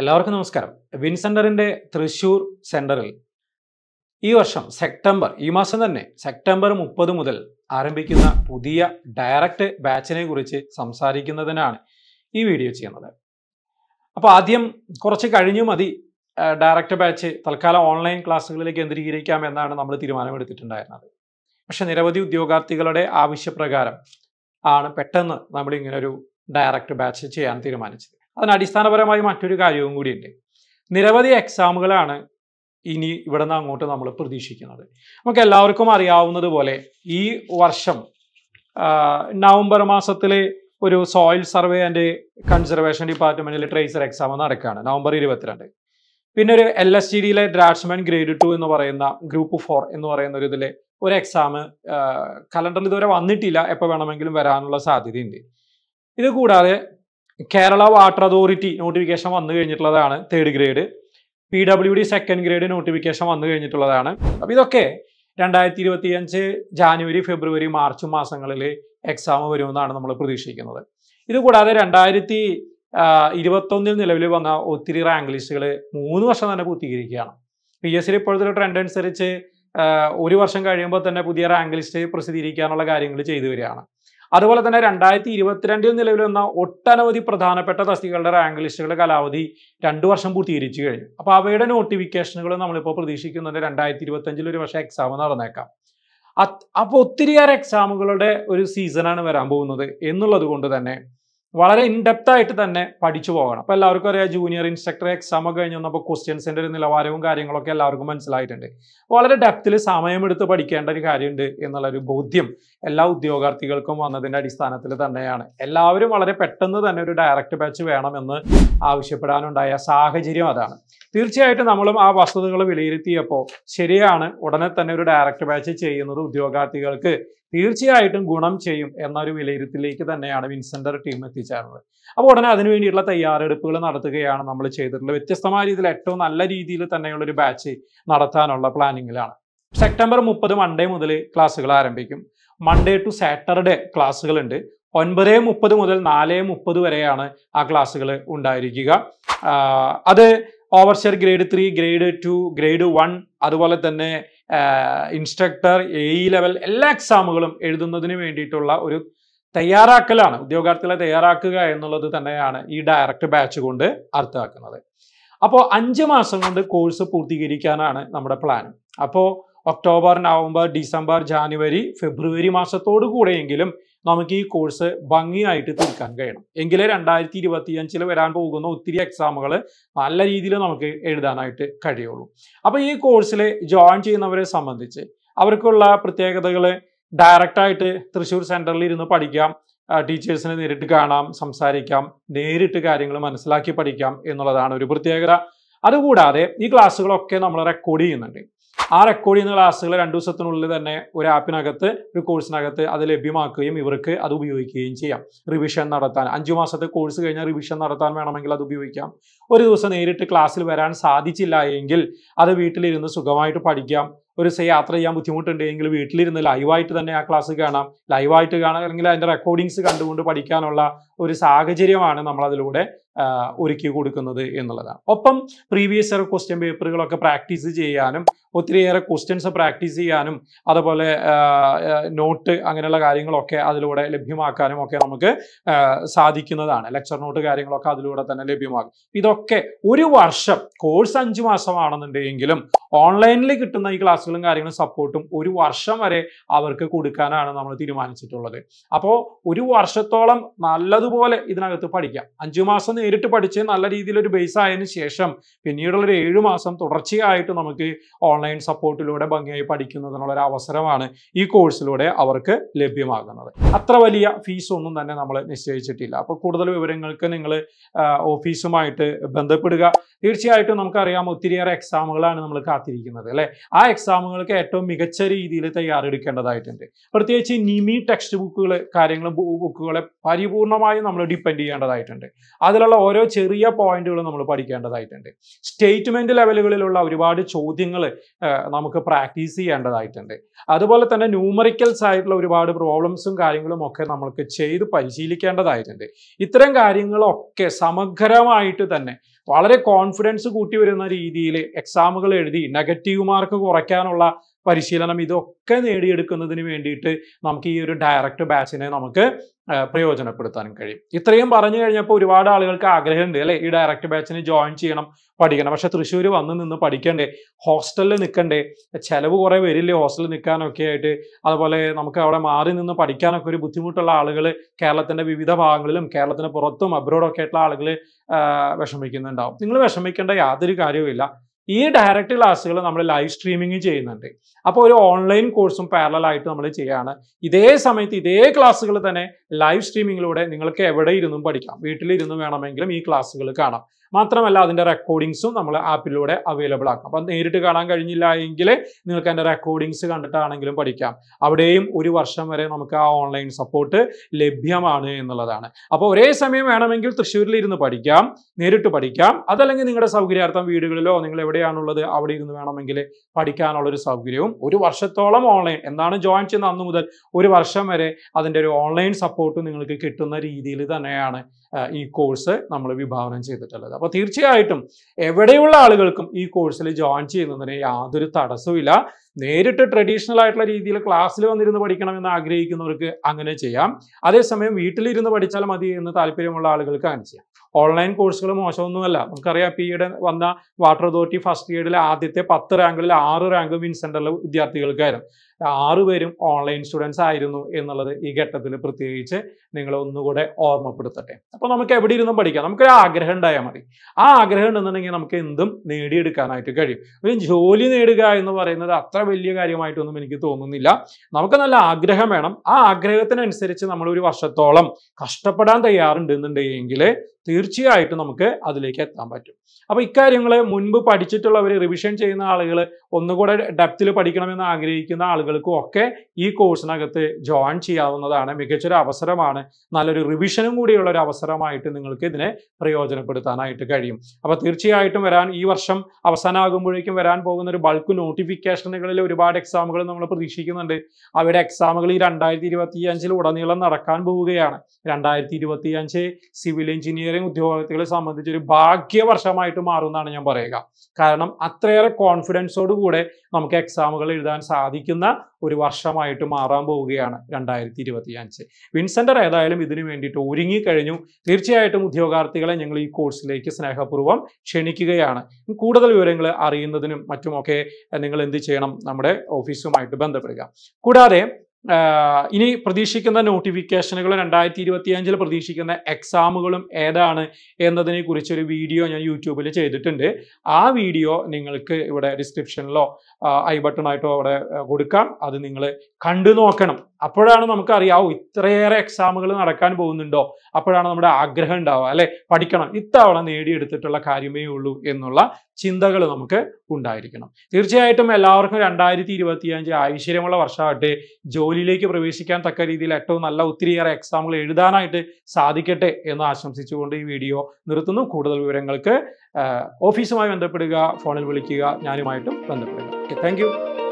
എല്ലാവർക്കും നമസ്കാരം വിൻസെൻ്ററിൻ്റെ തൃശൂർ സെൻറ്ററിൽ ഈ വർഷം സെപ്റ്റംബർ ഈ മാസം തന്നെ സെപ്റ്റംബർ മുപ്പത് മുതൽ ആരംഭിക്കുന്ന പുതിയ ഡയറക്റ്റ് ബാച്ചിനെ കുറിച്ച് സംസാരിക്കുന്നതിനാണ് ഈ വീഡിയോ ചെയ്യുന്നത് അപ്പോൾ ആദ്യം കുറച്ച് കഴിഞ്ഞു മതി ഡയറക്റ്റ് ബാച്ച് തൽക്കാലം ഓൺലൈൻ ക്ലാസ്സുകളിലേക്ക് കേന്ദ്രീകരിക്കാം എന്നാണ് നമ്മൾ തീരുമാനമെടുത്തിട്ടുണ്ടായിരുന്നത് പക്ഷെ നിരവധി ഉദ്യോഗാർത്ഥികളുടെ ആവശ്യപ്രകാരം ആണ് പെട്ടെന്ന് നമ്മളിങ്ങനൊരു ഒരു ഡയറക്റ്റ് ബാച്ച് ചെയ്യാൻ തീരുമാനിച്ചത് അതിന് അടിസ്ഥാനപരമായി മറ്റൊരു കാര്യവും കൂടിയുണ്ട് നിരവധി എക്സാമുകളാണ് ഇനി ഇവിടെ നിന്ന് അങ്ങോട്ട് നമ്മൾ പ്രതീക്ഷിക്കുന്നത് നമുക്ക് എല്ലാവർക്കും അറിയാവുന്നത് പോലെ ഈ വർഷം നവംബർ മാസത്തിൽ ഒരു സോയിൽ സർവേ ആൻഡ് കൺസർവേഷൻ ഡിപ്പാർട്ട്മെന്റിൽ ട്രേസർ എക്സാം നടക്കുകയാണ് നവംബർ ഇരുപത്തിരണ്ട് പിന്നെ ഒരു എൽ എസ് ജി ഡിയിലെ ഡ്രാഫ്റ്റ്സ്മാൻ ഗ്രേഡ് ടു എന്ന് പറയുന്ന ഗ്രൂപ്പ് ഫോർ എന്ന് പറയുന്ന ഒരു ഇതിൽ ഒരു എക്സാം കലണ്ടറിൽ ഇതുവരെ വന്നിട്ടില്ല എപ്പോൾ വേണമെങ്കിലും വരാനുള്ള സാധ്യതയുണ്ട് ഇത് കൂടാതെ കേരള വാട്ടർ അതോറിറ്റി നോട്ടിഫിക്കേഷൻ വന്നു കഴിഞ്ഞിട്ടുള്ളതാണ് third grade P W D second grade notification വന്നു കഴിഞ്ഞിട്ടുള്ളതാണ് അപ്പോൾ ഇതൊക്കെ രണ്ടായിരത്തി ഇരുപത്തി അഞ്ച് ജാനുവരി ഫെബ്രുവരി മാർച്ച് മാസങ്ങളിൽ എക്സാം വരുമെന്നാണ് നമ്മൾ പ്രതീക്ഷിക്കുന്നത് ഇതുകൂടാതെ രണ്ടായിരത്തി ഇരുപത്തൊന്നിൽ നിലവിൽ വന്ന ഒത്തിരി റാങ്ക് ലിസ്റ്റുകൾ മൂന്ന് വർഷം തന്നെ പൂർത്തീകരിക്കുകയാണ് പി എസ് സിയിൽ ഇപ്പോഴത്തെ ട്രെൻഡ് അനുസരിച്ച് ഒരു വർഷം കഴിയുമ്പോൾ തന്നെ പുതിയ റാങ്ക് ലിസ്റ്റ് പ്രസിദ്ധീകരിക്കാനുള്ള കാര്യങ്ങൾ ചെയ്തു വരികയാണ് അതുപോലെ തന്നെ രണ്ടായിരത്തി ഇരുപത്തിരണ്ടിൽ നിലവിൽ വന്ന ഒട്ടനവധി പ്രധാനപ്പെട്ട തസ്തികളുടെ റാങ്ക് ലിസ്റ്റുകളുടെ കാലാവധി രണ്ടു വർഷം പൂർത്തീകരിച്ചു കഴിഞ്ഞു അപ്പോൾ അവയുടെ നോട്ടിഫിക്കേഷനുകൾ നമ്മളിപ്പോൾ പ്രതീക്ഷിക്കുന്നുണ്ട് രണ്ടായിരത്തി ഇരുപത്തഞ്ചിൽ ഒരു പക്ഷേ എക്സാം നടന്നേക്കാം അപ്പോൾ ഒത്തിരിയേറെ എക്സാമുകളുടെ ഒരു സീസണാണ് വരാൻ പോകുന്നത് എന്നുള്ളത് കൊണ്ട് തന്നെ വളരെ ഇൻഡെപ്റ്റ് ആയിട്ട് തന്നെ പഠിച്ചു പോകണം അപ്പോൾ എല്ലാവർക്കും അറിയാം ജൂനിയർ ഇൻസ്ട്രക്ടർ എക്സാം ഒക്കെ കഴിഞ്ഞ് വന്നപ്പോൾ ക്വസ്റ്റ്യൻസിൻ്റെ ഒരു നിലവാരവും കാര്യങ്ങളൊക്കെ എല്ലാവർക്കും മനസ്സിലായിട്ടുണ്ട് വളരെ ഡെപ്തിൽ സമയമെടുത്ത് പഠിക്കേണ്ട ഒരു കാര്യമുണ്ട് എന്നുള്ള ഒരു ബോധ്യം എല്ലാ ഉദ്യോഗാർത്ഥികൾക്കും വന്നതിൻ്റെ അടിസ്ഥാനത്തിൽ തന്നെയാണ് എല്ലാവരും വളരെ പെട്ടെന്ന് തന്നെ ഒരു ഡയറക്റ്റ് ബാച്ച് വേണമെന്ന് ആവശ്യപ്പെടാനുണ്ടായ സാഹചര്യം അതാണ് തീർച്ചയായിട്ടും നമ്മളും ആ വസ്തുതകൾ വിലയിരുത്തിയപ്പോൾ ശരിയാണ് ഉടനെ തന്നെ ഒരു ഡയറക്റ്റ് ബാച്ച് ചെയ്യുന്നത് ഉദ്യോഗാർത്ഥികൾക്ക് തീർച്ചയായിട്ടും ഗുണം ചെയ്യും എന്നൊരു വിലയിരുത്തിലേക്ക് തന്നെയാണ് വിൻസെന്റർ ടീം എത്തിച്ചേർന്നത് അപ്പോൾ ഉടനെ അതിനു വേണ്ടിയിട്ടുള്ള തയ്യാറെടുപ്പുകൾ നടത്തുകയാണ് നമ്മൾ ചെയ്തിട്ടുള്ളത് വ്യത്യസ്തമായ രീതിയിൽ ഏറ്റവും നല്ല രീതിയിൽ തന്നെയുള്ള ഒരു ബാച്ച് നടത്താനുള്ള പ്ലാനിങ്ങിലാണ് സെപ്റ്റംബർ മുപ്പത് മൺഡേ മുതൽ ക്ലാസ്സുകൾ ആരംഭിക്കും മൺഡേ ടു സാറ്റർഡേ ക്ലാസ്സുകളുണ്ട് ഒൻപത് മുപ്പത് മുതൽ നാല് മുപ്പത് വരെയാണ് ആ ക്ലാസ്സുകൾ ഉണ്ടായിരിക്കുക അത് overseer grade three grade two grade one അതുപോലെ തന്നെ ഇൻസ്ട്രക്ടർ എ ലെവൽ e എല്ലാ എക്സാമുകളും എഴുതുന്നതിന് വേണ്ടിയിട്ടുള്ള ഒരു തയ്യാറാക്കലാണ് ഉദ്യോഗാർത്ഥികളെ തയ്യാറാക്കുക എന്നുള്ളത് തന്നെയാണ് ഈ ഡയറക്റ്റ് ബാച്ച് കൊണ്ട് അർത്ഥമാക്കുന്നത് അപ്പോൾ അഞ്ച് മാസം കൊണ്ട് കോഴ്സ് പൂർത്തീകരിക്കാനാണ് നമ്മുടെ പ്ലാൻ അപ്പോൾ October November December January February മാസത്തോടു കൂടെയെങ്കിലും നമുക്ക് ഈ കോഴ്സ് ഭംഗിയായിട്ട് തീർക്കാൻ കഴിയണം എങ്കിലേ രണ്ടായിരത്തി ഇരുപത്തി അഞ്ചിൽ വരാൻ പോകുന്ന ഒത്തിരി എക്സാമുകൾ നല്ല രീതിയിൽ നമുക്ക് എഴുതാനായിട്ട് കഴിയുള്ളൂ അപ്പോൾ ഈ കോഴ്സിൽ ജോയിൻ ചെയ്യുന്നവരെ സംബന്ധിച്ച് അവർക്കുള്ള പ്രത്യേകതകൾ ഡയറക്റ്റായിട്ട് തൃശ്ശൂർ സെൻറ്ററിൽ ഇരുന്ന് പഠിക്കാം ടീച്ചേഴ്സിനെ നേരിട്ട് കാണാം സംസാരിക്കാം നേരിട്ട് കാര്യങ്ങൾ മനസ്സിലാക്കി പഠിക്കാം എന്നുള്ളതാണ് ഒരു പ്രത്യേകത അതുകൂടാതെ ഈ ക്ലാസ്സുകളൊക്കെ നമ്മൾ റെക്കോർഡ് ചെയ്യുന്നുണ്ട് ആ റെക്കോർഡ് ചെയ്യുന്ന ക്ലാസ്സുകൾ രണ്ടു ദിവസത്തിനുള്ളിൽ തന്നെ ഒരു ആപ്പിനകത്ത് ഒരു കോഴ്സിനകത്ത് അത് ലഭ്യമാക്കുകയും ഇവർക്ക് അത് ഉപയോഗിക്കുകയും ചെയ്യാം റിവിഷൻ നടത്താൻ അഞ്ചു മാസത്തെ കോഴ്സ് കഴിഞ്ഞാൽ റിവിഷൻ നടത്താൻ വേണമെങ്കിൽ അത് ഉപയോഗിക്കാം ഒരു ദിവസം നേരിട്ട് ക്ലാസ്സിൽ വരാൻ സാധിച്ചില്ല എങ്കിൽ അത് വീട്ടിലിരുന്ന് സുഖമായിട്ട് പഠിക്കാം ഒരു സേ യാത്ര ചെയ്യാൻ ബുദ്ധിമുട്ടുണ്ടെങ്കിൽ വീട്ടിലിരുന്ന് ലൈവായിട്ട് തന്നെ ആ ക്ലാസ് കാണാം ലൈവായിട്ട് കാണാം അല്ലെങ്കിൽ അതിൻ്റെ റെക്കോർഡിങ്സ് കണ്ടുകൊണ്ട് പഠിക്കാനുള്ള ഒരു സാഹചര്യമാണ് നമ്മൾ അതിലൂടെ ഒരുക്കി കൊടുക്കുന്നത് എന്നുള്ളതാണ് ഒപ്പം പ്രീവിയസ് ഇയർ ക്വസ്റ്റ്യൻ പേപ്പറുകളൊക്കെ പ്രാക്ടീസ് ചെയ്യാനും ഒത്തിരിയേറെ ക്വസ്റ്റ്യൻസ് പ്രാക്ടീസ് ചെയ്യാനും അതുപോലെ നോട്ട് അങ്ങനെയുള്ള കാര്യങ്ങളൊക്കെ അതിലൂടെ ലഭ്യമാക്കാനും ഒക്കെ നമുക്ക് സാധിക്കുന്നതാണ് ലെക്ചർ നോട്ട് കാര്യങ്ങളൊക്കെ അതിലൂടെ തന്നെ ലഭ്യമാകും ഇതൊക്കെ ഒരു വർഷം കോഴ്സ് അഞ്ച് മാസമാണെന്നുണ്ടെങ്കിലും ഓൺലൈനിൽ കിട്ടുന്ന ഈ ക്ലാസ്സുകളും കാര്യങ്ങളും സപ്പോർട്ടും ഒരു വർഷം വരെ അവർക്ക് കൊടുക്കാനാണ് നമ്മൾ തീരുമാനിച്ചിട്ടുള്ളത് അപ്പോൾ ഒരു വർഷത്തോളം നല്ലതുപോലെ ഇതിനകത്ത് പഠിക്കാം അഞ്ചു മാസം നേരിട്ട് പഠിച്ച് നല്ല രീതിയിലൊരു ബേസ് ആയതിനു ശേഷം പിന്നീടുള്ളൊരു ഒരു ഏഴു മാസം തുടർച്ചയായിട്ട് നമുക്ക് ഓൺലൈൻ സപ്പോർട്ടിലൂടെ ഭംഗിയായി പഠിക്കുന്നതിനുള്ളൊരു ഒരു അവസരമാണ് ഈ കോഴ്സിലൂടെ അവർക്ക് ലഭ്യമാകുന്നത് അത്ര വലിയ ഫീസ് ഒന്നും തന്നെ നമ്മൾ നിശ്ചയിച്ചിട്ടില്ല അപ്പോൾ കൂടുതൽ വിവരങ്ങൾക്ക് നിങ്ങൾ ഓഫീസുമായിട്ട് ബന്ധപ്പെടുക തീർച്ചയായിട്ടും നമുക്കറിയാം ഒത്തിരിയേറെ എക്സാമുകളാണ് നമ്മൾ കാത്തിരിക്കുന്നത് അല്ലേ ആ എക്സാമുകൾക്ക് ഏറ്റവും മികച്ച രീതിയിൽ തയ്യാറെടുക്കേണ്ടതായിട്ടുണ്ട് പ്രത്യേകിച്ച് നിമി ടെക്സ്റ്റ് ബുക്കുകൾ കാര്യങ്ങൾ ബുക്കുകളെ പരിപൂർണമായും നമ്മൾ ഡിപ്പെൻഡ് ചെയ്യേണ്ടതായിട്ടുണ്ട് അതിലുള്ള ഇങ്ങനെയുള്ള ഓരോ ചെറിയ പോയിന്റുകൾ നമ്മൾ പഠിക്കേണ്ടതായിട്ടുണ്ട് സ്റ്റേറ്റ്മെന്റ് ലെവലുകളിലുള്ള ഒരുപാട് ചോദ്യങ്ങൾ നമുക്ക് പ്രാക്ടീസ് ചെയ്യേണ്ടതായിട്ടുണ്ട് അതുപോലെ തന്നെ ന്യൂമറിക്കൽസ് ആയിട്ടുള്ള ഒരുപാട് പ്രോബ്ലംസും കാര്യങ്ങളും ഒക്കെ നമ്മൾക്ക് ചെയ്ത് പരിശീലിക്കേണ്ടതായിട്ടുണ്ട് ഇത്തരം കാര്യങ്ങളൊക്കെ സമഗ്രമായിട്ട് തന്നെ വളരെ കോൺഫിഡൻസ് കൂട്ടി വരുന്ന രീതിയിൽ എക്സാമുകൾ എഴുതി നെഗറ്റീവ് മാർക്ക് കുറയ്ക്കാനുള്ള പരിശീലനം ഇതൊക്കെ നേടിയെടുക്കുന്നതിന് വേണ്ടിയിട്ട് നമുക്ക് ഈ ഒരു ഡയറക്റ്റ് ബാച്ചിനെ നമുക്ക് പ്രയോജനപ്പെടുത്താനും കഴിയും ഇത്രയും പറഞ്ഞു കഴിഞ്ഞപ്പോൾ ഒരുപാട് ആളുകൾക്ക് ആഗ്രഹമുണ്ട് അല്ലേ ഈ ഡയറക്റ്റ് ബാച്ചിന് ജോയിൻ ചെയ്യണം പഠിക്കണം പക്ഷെ തൃശ്ശൂർ വന്ന് നിന്ന് പഠിക്കണ്ടേ ഹോസ്റ്റലിൽ നിൽക്കണ്ടേ ചിലവ് കുറേ വരില്ലേ ഹോസ്റ്റലിൽ നിൽക്കാനൊക്കെ ആയിട്ട് അതുപോലെ നമുക്ക് അവിടെ മാറി നിന്ന് പഠിക്കാനൊക്കെ ഒരു ബുദ്ധിമുട്ടുള്ള ആളുകൾ കേരളത്തിൻ്റെ വിവിധ ഭാഗങ്ങളിലും കേരളത്തിന് പുറത്തും അബ്രോഡൊക്കെ ആയിട്ടുള്ള ആളുകൾ വിഷമിക്കുന്നുണ്ടാവും നിങ്ങൾ വിഷമിക്കേണ്ട യാതൊരു കാര്യവുമില്ല ഈ ഡയറക്റ്റ് ക്ലാസ്സുകൾ നമ്മൾ ലൈവ് സ്ട്രീമിംഗ് ചെയ്യുന്നുണ്ട് അപ്പോൾ ഒരു ഓൺലൈൻ കോഴ്സും പാരലായിട്ട് നമ്മൾ ചെയ്യുകയാണ് ഇതേ സമയത്ത് ഇതേ ക്ലാസ്സുകൾ തന്നെ ലൈവ് സ്ട്രീമിങ്ങിലൂടെ നിങ്ങൾക്ക് എവിടെ ഇരുന്നും പഠിക്കാം വീട്ടിലിരുന്ന് വേണമെങ്കിലും ഈ ക്ലാസ്സുകൾ കാണാം മാത്രമല്ല അതിൻ്റെ റെക്കോർഡിങ്സും നമ്മൾ ആപ്പിലൂടെ അവൈലബിൾ ആക്കാം അപ്പം നേരിട്ട് കാണാൻ കഴിഞ്ഞില്ല എങ്കിൽ നിങ്ങൾക്ക് അതിൻ്റെ റെക്കോർഡിങ്സ് കണ്ടിട്ടാണെങ്കിലും പഠിക്കാം അവിടെയും ഒരു വർഷം വരെ നമുക്ക് ആ ഓൺലൈൻ സപ്പോർട്ട് ലഭ്യമാണ് എന്നുള്ളതാണ് അപ്പോൾ ഒരേ സമയം വേണമെങ്കിൽ തൃശ്ശൂരിലിരുന്ന് പഠിക്കാം നേരിട്ട് പഠിക്കാം അതല്ലെങ്കിൽ നിങ്ങളുടെ സൗകര്യാർത്ഥം വീടുകളിലോ നിങ്ങൾ എവിടെ എവിടെയാണുള്ളത് അവിടെ ഇരുന്ന് വേണമെങ്കിൽ പഠിക്കാനുള്ള ഒരു സൗകര്യവും ഒരു വർഷത്തോളം ഓൺലൈൻ എന്താണ് ജോയിൻ ചെയ്യുന്ന അന്ന് മുതൽ ഒരു വർഷം വരെ അതിൻ്റെ ഒരു ഓൺലൈൻ സപ്പോർട്ട് നിങ്ങൾക്ക് കിട്ടുന്ന രീതിയിൽ തന്നെയാണ് ഈ കോഴ്സ് നമ്മൾ വിഭാവനം ചെയ്തിട്ടുള്ളത് അപ്പോൾ തീർച്ചയായിട്ടും എവിടെയുള്ള ആളുകൾക്കും ഈ കോഴ്സിൽ ജോയിൻ ചെയ്യുന്നതിന് യാതൊരു തടസ്സവും നേരിട്ട് ട്രഡീഷണൽ ആയിട്ടുള്ള രീതിയിൽ ക്ലാസ്സിൽ വന്നിരുന്ന് പഠിക്കണമെന്ന് ആഗ്രഹിക്കുന്നവർക്ക് അങ്ങനെ ചെയ്യാം അതേസമയം വീട്ടിലിരുന്ന് പഠിച്ചാൽ മതി എന്ന് താല്പര്യമുള്ള ആളുകൾക്ക് അങ്ങനെ ചെയ്യാം ഓൺലൈൻ കോഴ്സുകൾ മോശമൊന്നുമല്ല നമുക്കറിയാം പി യുടെ വന്ന വാട്ടർ അതോറിറ്റി ഫസ്റ്റ് ഇയറിലെ ആദ്യത്തെ പത്ത് റാങ്കുകളിൽ ആറ് റാങ്ക് വിൻസെൻ്ററിലെ വിദ്യാർത്ഥികൾക്കായിരുന്നു ആറ് പേരും ഓൺലൈൻ സ്റ്റുഡൻസ് ആയിരുന്നു എന്നുള്ളത് ഈ ഘട്ടത്തിൽ പ്രത്യേകിച്ച് നിങ്ങളെ ഒന്നുകൂടെ ഓർമ്മപ്പെടുത്തട്ടെ അപ്പോൾ നമുക്ക് എവിടെ ഇരുന്നും പഠിക്കാം നമുക്കൊരു ആഗ്രഹം ഉണ്ടായാൽ മതി ആ ആഗ്രഹം ഉണ്ടെന്നുണ്ടെങ്കിൽ നമുക്ക് എന്തും നേടിയെടുക്കാനായിട്ട് കഴിയും ഒരു ജോലി നേടുക എന്ന് പറയുന്നത് അത്ര വലിയ കാര്യമായിട്ടൊന്നും എനിക്ക് തോന്നുന്നില്ല നമുക്ക് നല്ല ആഗ്രഹം വേണം ആ ആഗ്രഹത്തിനനുസരിച്ച് നമ്മൾ ഒരു വർഷത്തോളം കഷ്ടപ്പെടാൻ തയ്യാറുണ്ടെന്നുണ്ടെങ്കിൽ തീർച്ചയായിട്ടും നമുക്ക് അതിലേക്ക് എത്താൻ പറ്റും അപ്പോൾ ഇക്കാര്യങ്ങൾ മുൻപ് പഠിച്ചിട്ടുള്ളവർ റിവിഷൻ ചെയ്യുന്ന ആളുകൾ ഒന്നുകൂടെ ഡെപ്തിൽ പഠിക്കണമെന്ന് ആഗ്രഹിക്കുന്ന ആളുകൾക്കും ഒക്കെ ഈ കോഴ്സിനകത്ത് ജോയിൻ ചെയ്യാവുന്നതാണ് മികച്ചൊരു അവസരമാണ് നല്ലൊരു റിവിഷനും കൂടിയുള്ള ഒരു അവസരമായിട്ട് നിങ്ങൾക്ക് ഇതിനെ പ്രയോജനപ്പെടുത്താനായിട്ട് കഴിയും അപ്പോൾ തീർച്ചയായിട്ടും വരാൻ ഈ വർഷം അവസാനമാകുമ്പോഴേക്കും വരാൻ പോകുന്ന ഒരു ബൾക്ക് നോട്ടിഫിക്കേഷനുകളിൽ ഒരുപാട് എക്സാമുകൾ നമ്മൾ പ്രതീക്ഷിക്കുന്നുണ്ട് അവയുടെ എക്സാമുകൾ ഈ രണ്ടായിരത്തി ഇരുപത്തി അഞ്ചിൽ ഉടനീളം നടക്കാൻ പോവുകയാണ് രണ്ടായിരത്തി ഇരുപത്തി അഞ്ച് സിവിൽ എഞ്ചിനീയർ എഞ്ചിനീയറിംഗ് ഉദ്യോഗാർത്ഥികളെ സംബന്ധിച്ച് ഒരു ഭാഗ്യ വർഷമായിട്ട് മാറുമെന്നാണ് ഞാൻ പറയുക കാരണം അത്രയേറെ കോൺഫിഡൻസോടുകൂടെ നമുക്ക് എക്സാമുകൾ എഴുതാൻ സാധിക്കുന്ന ഒരു വർഷമായിട്ട് മാറാൻ പോവുകയാണ് രണ്ടായിരത്തി ഇരുപത്തി അഞ്ച് വിൻസെൻ്റർ ഏതായാലും ഇതിനു വേണ്ടിയിട്ട് ഒരുങ്ങിക്കഴിഞ്ഞു തീർച്ചയായിട്ടും ഉദ്യോഗാർത്ഥികളെ ഞങ്ങൾ ഈ കോഴ്സിലേക്ക് സ്നേഹപൂർവ്വം ക്ഷണിക്കുകയാണ് കൂടുതൽ വിവരങ്ങൾ അറിയുന്നതിനും മറ്റുമൊക്കെ നിങ്ങൾ എന്ത് ചെയ്യണം നമ്മുടെ ഓഫീസുമായിട്ട് ബന്ധപ്പെടുക കൂടാതെ ഇനി പ്രതീക്ഷിക്കുന്ന നോട്ടിഫിക്കേഷനുകൾ രണ്ടായിരത്തി ഇരുപത്തി അഞ്ചിൽ പ്രതീക്ഷിക്കുന്ന എക്സാമുകളും ഏതാണ് എന്നതിനെ കുറിച്ചൊരു ഒരു വീഡിയോ ഞാൻ യൂട്യൂബിൽ ചെയ്തിട്ടുണ്ട് ആ വീഡിയോ നിങ്ങൾക്ക് ഇവിടെ ഡിസ്ക്രിപ്ഷനിലോ ഐ ബട്ടണായിട്ടോ അവിടെ കൊടുക്കാം അത് നിങ്ങൾ കണ്ടു നോക്കണം അപ്പോഴാണ് നമുക്കറിയാവും ഇത്രയേറെ എക്സാമുകൾ നടക്കാൻ പോകുന്നുണ്ടോ അപ്പോഴാണ് നമ്മുടെ ആഗ്രഹം ഉണ്ടാവുക അല്ലെ പഠിക്കണം ഇത്തവണ നേടിയെടുത്തിട്ടുള്ള കാര്യമേ ഉള്ളൂ എന്നുള്ള ചിന്തകൾ നമുക്ക് ഉണ്ടായിരിക്കണം തീർച്ചയായിട്ടും എല്ലാവർക്കും രണ്ടായിരത്തി അഞ്ച് ഐശ്വര്യമുള്ള വർഷമാകട്ടെ ജോലിയിലേക്ക് പ്രവേശിക്കാൻ തക്ക രീതിയിൽ ഏറ്റവും നല്ല ഒത്തിരിയേറെ എക്സാമുകൾ എഴുതാനായിട്ട് സാധിക്കട്ടെ എന്ന് ആശംസിച്ചുകൊണ്ട് ഈ വീഡിയോ നിർത്തുന്നു കൂടുതൽ വിവരങ്ങൾക്ക് ഓഫീസുമായി ബന്ധപ്പെടുക ഫോണിൽ വിളിക്കുക ഞാനുമായിട്ടും ബന്ധപ്പെടുക ഓക്കെ താങ്ക്